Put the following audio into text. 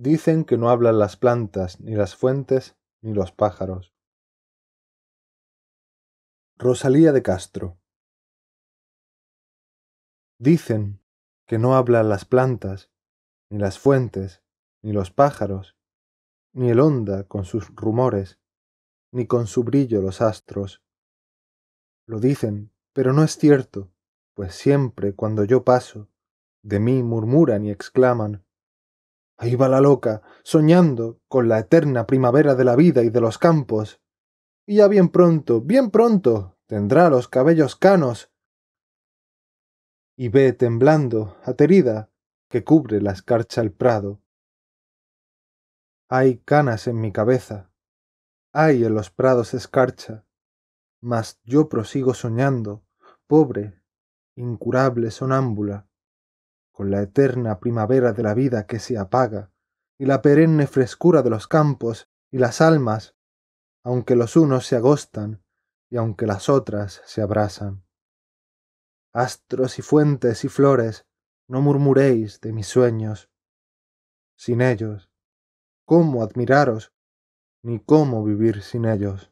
Dicen que no hablan las plantas, ni las fuentes, ni los pájaros. Rosalía de Castro Dicen que no hablan las plantas, ni las fuentes, ni los pájaros, ni el onda con sus rumores, ni con su brillo los astros. Lo dicen, pero no es cierto, pues siempre cuando yo paso, de mí murmuran y exclaman Ahí va la loca, soñando con la eterna primavera de la vida y de los campos. Y ya bien pronto, bien pronto, tendrá los cabellos canos. Y ve temblando, aterida, que cubre la escarcha el prado. Hay canas en mi cabeza, hay en los prados escarcha, mas yo prosigo soñando, pobre, incurable sonámbula con la eterna primavera de la vida que se apaga, y la perenne frescura de los campos y las almas, aunque los unos se agostan y aunque las otras se abrasan. Astros y fuentes y flores, no murmuréis de mis sueños. Sin ellos, ¿cómo admiraros? ni cómo vivir sin ellos.